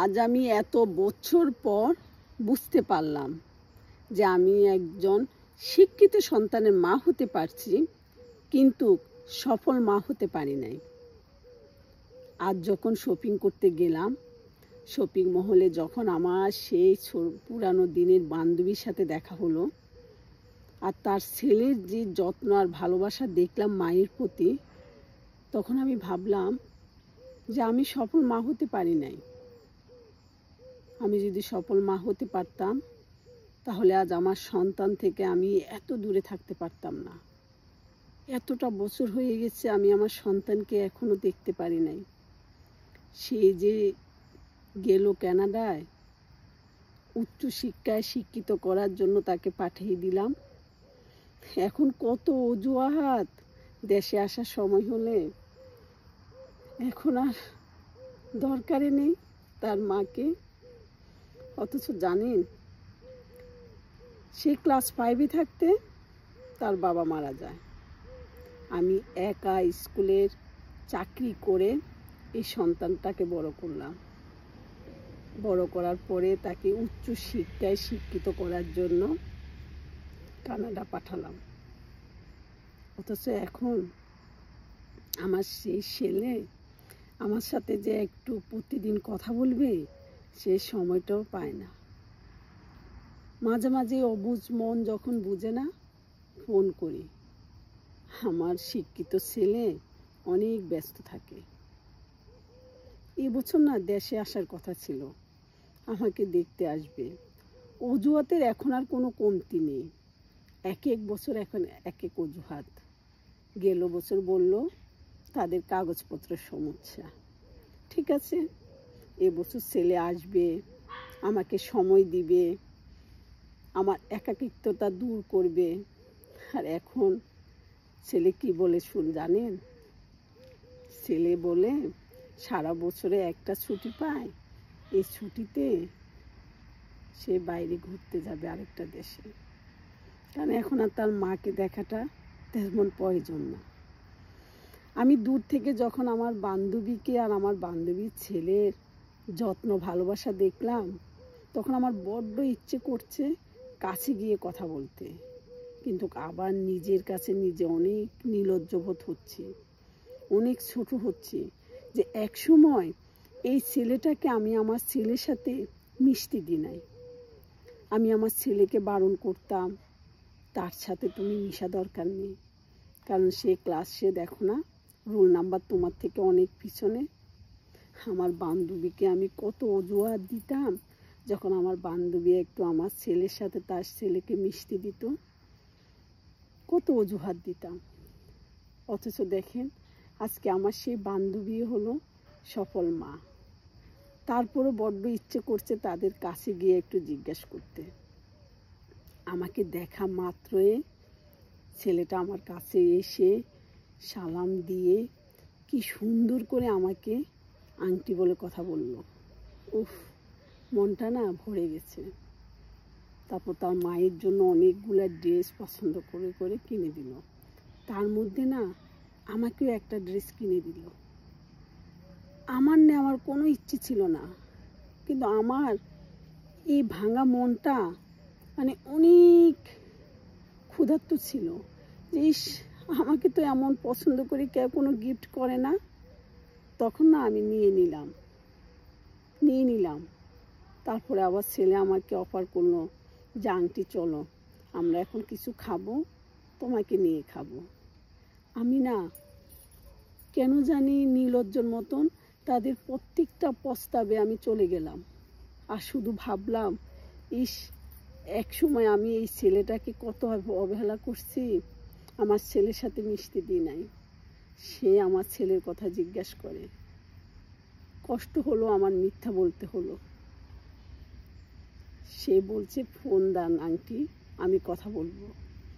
আজ আমি এত বছর পর বুঝতে পারলাম যে আমি একজন শিক্ষিত সন্তানের মা হতে পারছি কিন্তু সফল মা হতে পারি নাই আজ যখন শপিং করতে গেলাম শপিং মহলে যখন আমার সেই পুরানো দিনের বান্ধবীর সাথে দেখা হলো আর তার ছেলের যে যত্ন আর ভালোবাসা দেখলাম মায়ের প্রতি তখন আমি ভাবলাম যে আমি সফল মা হতে পারি নাই আমি যদি সফল মা হতে পারতাম তাহলে আজ আমার সন্তান থেকে আমি এত দূরে থাকতে পারতাম না এতটা বছর হয়ে গেছে আমি আমার সন্তানকে এখনও দেখতে পারি নাই সে যে গেল ক্যানাডায় উচ্চশিক্ষায় শিক্ষিত করার জন্য তাকে পাঠিয়ে দিলাম এখন কত অজুহাত দেশে আসার সময় হলে এখন আর দরকারে নেই তার মাকে অথচ জানেন সে ক্লাস ফাইভে থাকতে তার বাবা মারা যায় আমি একা স্কুলের চাকরি করে এই সন্তানটাকে বড় করলাম বড় করার পরে তাকে উচ্চ শিক্ষায় শিক্ষিত করার জন্য কানাডা পাঠালাম অথচ এখন আমার সেই ছেলে আমার সাথে যে একটু প্রতিদিন কথা বলবে সে সময়টাও পায় না মাঝে মাঝে অবুজ মন যখন বুঝে না ফোন করি আমার শিক্ষিত ছেলে অনেক ব্যস্ত থাকে এবছর না দেশে আসার কথা ছিল আমাকে দেখতে আসবে অজুহাতের এখন আর কোনো কমতি নেই এক এক বছর এখন এক এক অজুহাত গেল বছর বলল তাদের কাগজপত্রের সমস্যা ঠিক আছে এবছর ছেলে আসবে আমাকে সময় দিবে আমার একাকিত্বতা দূর করবে আর এখন ছেলে কি বলে শুন জানেন ছেলে বলে সারা বছরে একটা ছুটি পায় এই ছুটিতে সে বাইরে ঘুরতে যাবে আরেকটা দেশে কারণ এখন আর তার মাকে দেখাটা তেমন প্রয়োজন না আমি দূর থেকে যখন আমার বান্ধবীকে আর আমার বান্ধবীর ছেলের যত্ন ভালোবাসা দেখলাম তখন আমার বড্ড ইচ্ছে করছে কাছে গিয়ে কথা বলতে কিন্তু আবার নিজের কাছে নিজে অনেক নিলজ্জবোধ হচ্ছে অনেক ছোট হচ্ছে যে এক সময় এই ছেলেটাকে আমি আমার ছেলের সাথে মিশতে দি নাই আমি আমার ছেলেকে বারণ করতাম তার সাথে তুমি মিশা দরকার নেই কারণ সে ক্লাস সে দেখো না রোল নাম্বার তোমার থেকে অনেক পিছনে আমার বান্ধবীকে আমি কত অজুহাত দিতাম যখন আমার বান্ধবী একটু আমার ছেলের সাথে তার ছেলেকে মিষ্টি দিত কত অজুহাত দিতাম অথচ দেখেন আজকে আমার সেই বান্ধবী হলো সফল মা তারপরও বড্ড ইচ্ছে করছে তাদের কাছে গিয়ে একটু জিজ্ঞাসা করতে আমাকে দেখা মাত্রই ছেলেটা আমার কাছে এসে সালাম দিয়ে কি সুন্দর করে আমাকে আংটি বলে কথা বলল উফ মনটা না ভরে গেছে তারপর তার মায়ের জন্য অনেকগুলো ড্রেস পছন্দ করে করে কিনে দিল তার মধ্যে না আমাকেও একটা ড্রেস কিনে দিল আমার নেওয়ার কোনো ইচ্ছে ছিল না কিন্তু আমার এই ভাঙা মনটা মানে অনেক ক্ষুধার্ত ছিল যে ইস আমাকে তো এমন পছন্দ করে কেউ কোনো গিফট করে না তখন না আমি নিয়ে নিলাম নিয়ে নিলাম তারপরে আবার ছেলে আমাকে অফার করলো যে আংটি চলো আমরা এখন কিছু খাবো তোমাকে নিয়ে খাবো আমি না কেন জানি নির্লজ্জর মতন তাদের প্রত্যেকটা প্রস্তাবে আমি চলে গেলাম আর শুধু ভাবলাম ইস এক সময় আমি এই ছেলেটাকে কত অবহেলা করছি আমার ছেলের সাথে মিশতে দিই নাই সে আমার ছেলের কথা জিজ্ঞাসা করে কষ্ট হলো আমার মিথ্যা বলতে হলো সে বলছে ফোন দান আংটি আমি কথা বলবো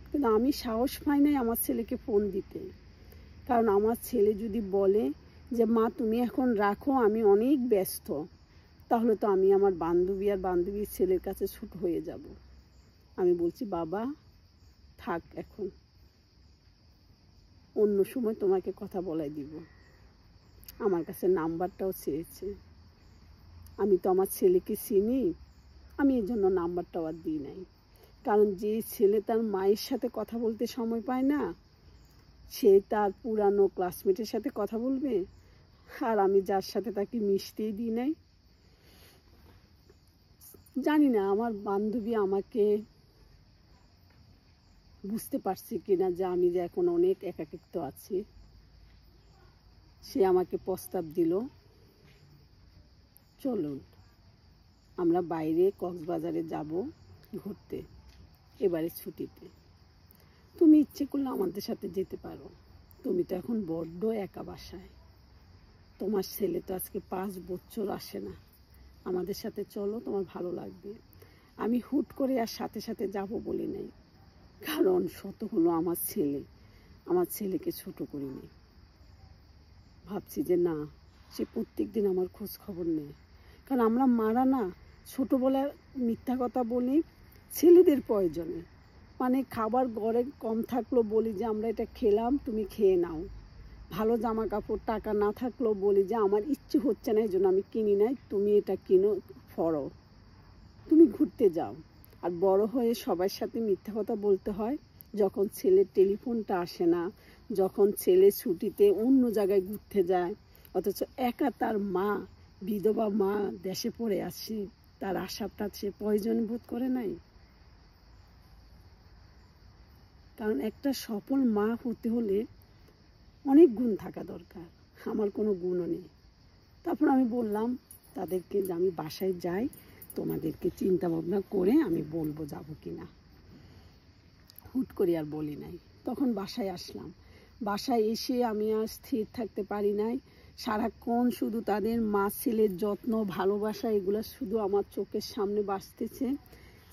কিন্তু আমি সাহস পাই নাই আমার ছেলেকে ফোন দিতে কারণ আমার ছেলে যদি বলে যে মা তুমি এখন রাখো আমি অনেক ব্যস্ত তাহলে তো আমি আমার বান্ধবী আর বান্ধবীর ছেলের কাছে ছুট হয়ে যাব আমি বলছি বাবা থাক এখন অন্য সময় তোমাকে কথা বলাই দিব আমার কাছে নাম্বারটাও চেয়েছে আমি তো আমার ছেলেকে চিনি আমি এই জন্য নাম্বারটাও আর দিই নাই কারণ যে ছেলে তার মায়ের সাথে কথা বলতে সময় পায় না সে তার পুরানো ক্লাসমেটের সাথে কথা বলবে আর আমি যার সাথে তাকে মিশতেই দিই নাই জানি না আমার বান্ধবী আমাকে বুঝতে পারছি কিনা যে আমি যে এখন অনেক একাকিত্ব আছি সে আমাকে প্রস্তাব দিল চলুন আমরা বাইরে কক্সবাজারে যাব ঘুরতে এবারে ছুটিতে তুমি ইচ্ছে করলে আমাদের সাথে যেতে পারো তুমি তো এখন বড্ড একা বাসায় তোমার ছেলে তো আজকে পাঁচ বছর আসে না আমাদের সাথে চলো তোমার ভালো লাগবে আমি হুট করে আর সাথে সাথে যাব বলি নাই কারণ সত হলো আমার ছেলে আমার ছেলেকে ছোট করিনি ভাবছি যে না সে প্রত্যেক দিন আমার খোঁজ খবর নেয় কারণ আমরা মারা না ছোটোবেলায় মিথ্যা কথা বলি ছেলেদের প্রয়োজনে মানে খাবার গড়ে কম থাকলো বলি যে আমরা এটা খেলাম তুমি খেয়ে নাও ভালো জামা কাপড় টাকা না থাকলেও বলি যে আমার ইচ্ছে হচ্ছে না এই জন্য আমি কিনি নাই তুমি এটা কিনো ফরো তুমি ঘুরতে যাও আর বড় হয়ে সবার সাথে মিথ্যা কথা বলতে হয় যখন ছেলের টেলিফোনটা আসে না যখন ছেলে ছুটিতে অন্য জায়গায় ঘুরতে যায় অথচ একা তার মা বিধবা মা দেশে পড়ে আসে তার আশাটা সে প্রয়োজন বোধ করে নাই কারণ একটা সফল মা হতে হলে অনেক গুণ থাকা দরকার আমার কোনো গুণও নেই তারপর আমি বললাম তাদেরকে যে আমি বাসায় যাই তোমাদেরকে চিন্তা ভাবনা করে আমি বলবো যাব কি না হুট করে আর বলি নাই তখন বাসায় আসলাম বাসায় এসে আমি আর স্থির থাকতে পারি নাই সারাক্ষণ শুধু তাদের মা ছেলের যত্ন ভালোবাসা এগুলো শুধু আমার চোখের সামনে বাঁচতেছে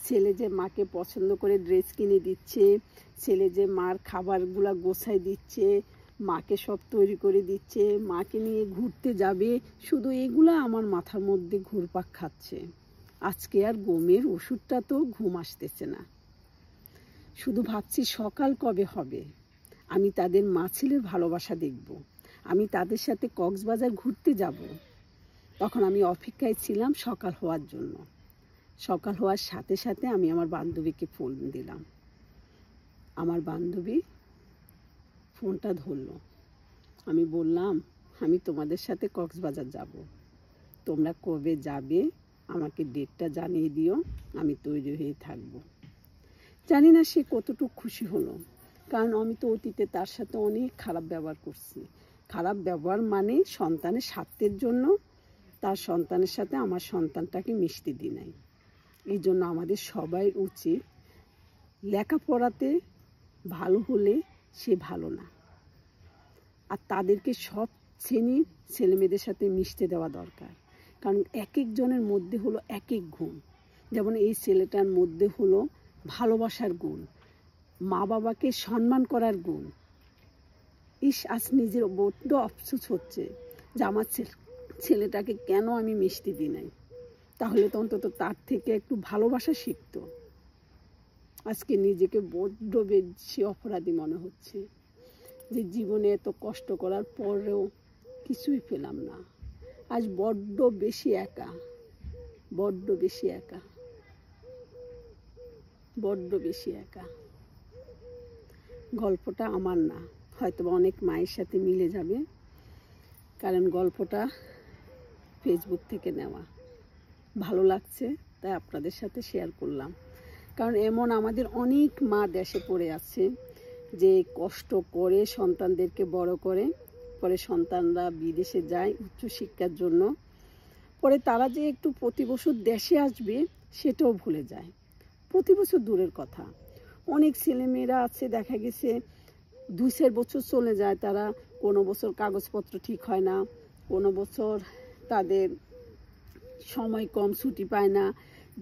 ছেলে যে মাকে পছন্দ করে ড্রেস কিনে দিচ্ছে ছেলে যে মার খাবারগুলা গোছায় দিচ্ছে মাকে সব তৈরি করে দিচ্ছে মাকে নিয়ে ঘুরতে যাবে শুধু এগুলা আমার মাথার মধ্যে ঘুরপাক খাচ্ছে আজকে আর গমের ওষুধটা তো ঘুম আসতেছে না শুধু ভাবছি সকাল কবে হবে আমি তাদের মাছিলের ভালোবাসা দেখব আমি তাদের সাথে কক্সবাজার ঘুরতে যাব তখন আমি অপেক্ষায় ছিলাম সকাল হওয়ার জন্য সকাল হওয়ার সাথে সাথে আমি আমার বান্ধবীকে ফোন দিলাম আমার বান্ধবী ফোনটা ধরল আমি বললাম আমি তোমাদের সাথে কক্সবাজার যাব তোমরা কবে যাবে আমাকে ডেটটা জানিয়ে দিও আমি তৈরি হয়ে থাকব জানি না সে কতটুকু খুশি হলো কারণ আমি তো অতীতে তার সাথে অনেক খারাপ ব্যবহার করছি খারাপ ব্যবহার মানে সন্তানের স্বার্থের জন্য তার সন্তানের সাথে আমার সন্তানটাকে মিশতে দিই নাই এই জন্য আমাদের সবাই উচিত লেখাপড়াতে ভালো হলে সে ভালো না আর তাদেরকে সব শ্রেণীর ছেলেমেয়েদের সাথে মিশতে দেওয়া দরকার কারণ এক একজনের মধ্যে হলো এক এক গুণ যেমন এই ছেলেটার মধ্যে হলো ভালোবাসার গুণ মা বাবাকে সম্মান করার গুণ ইস আজ নিজের বড্ড আফসোস হচ্ছে যে আমার ছেলেটাকে কেন আমি মিষ্টি দিই নাই তাহলে তো অন্তত তার থেকে একটু ভালোবাসা শিখত আজকে নিজেকে বড্ড বেশি অপরাধী মনে হচ্ছে যে জীবনে এত কষ্ট করার পরেও কিছুই পেলাম না আজ বড্ড বেশি একা বড্ড বেশি একা বড্ড বেশি একা গল্পটা আমার না হয়তো অনেক মায়ের সাথে মিলে যাবে কারণ গল্পটা ফেসবুক থেকে নেওয়া ভালো লাগছে তাই আপনাদের সাথে শেয়ার করলাম কারণ এমন আমাদের অনেক মা দেশে পড়ে আছে যে কষ্ট করে সন্তানদেরকে বড় করে পরে সন্তানরা বিদেশে যায় উচ্চশিক্ষার জন্য পরে তারা যে একটু প্রতি বছর দেশে আসবে সেটাও ভুলে যায় প্রতি বছর দূরের কথা অনেক ছেলেমেয়েরা আছে দেখা গেছে দুই চার বছর চলে যায় তারা কোনো বছর কাগজপত্র ঠিক হয় না কোনো বছর তাদের সময় কম ছুটি পায় না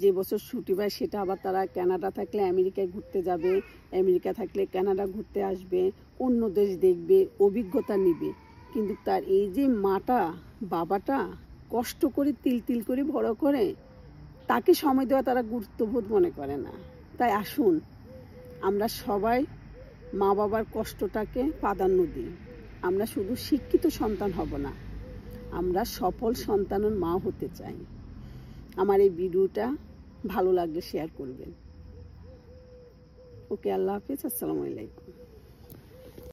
যে বছর ছুটি পায় সেটা আবার তারা কানাডা থাকলে আমেরিকায় ঘুরতে যাবে আমেরিকা থাকলে কানাডা ঘুরতে আসবে অন্য দেশ দেখবে অভিজ্ঞতা নিবে কিন্তু তার এই যে মাটা বাবাটা কষ্ট করে তিল তিল করে বড় করে তাকে সময় দেওয়া তারা গুরুত্ববোধ মনে করে না তাই আসুন আমরা সবাই মা বাবার কষ্টটাকে প্রাধান্য দিই আমরা শুধু শিক্ষিত সন্তান হব না আমরা সফল সন্তানের মা হতে চাই আমার এই ভিডিওটা ভালো লাগলে শেয়ার করবেন ওকে আল্লাহ হাফিজ আসসালামু আলাইকুম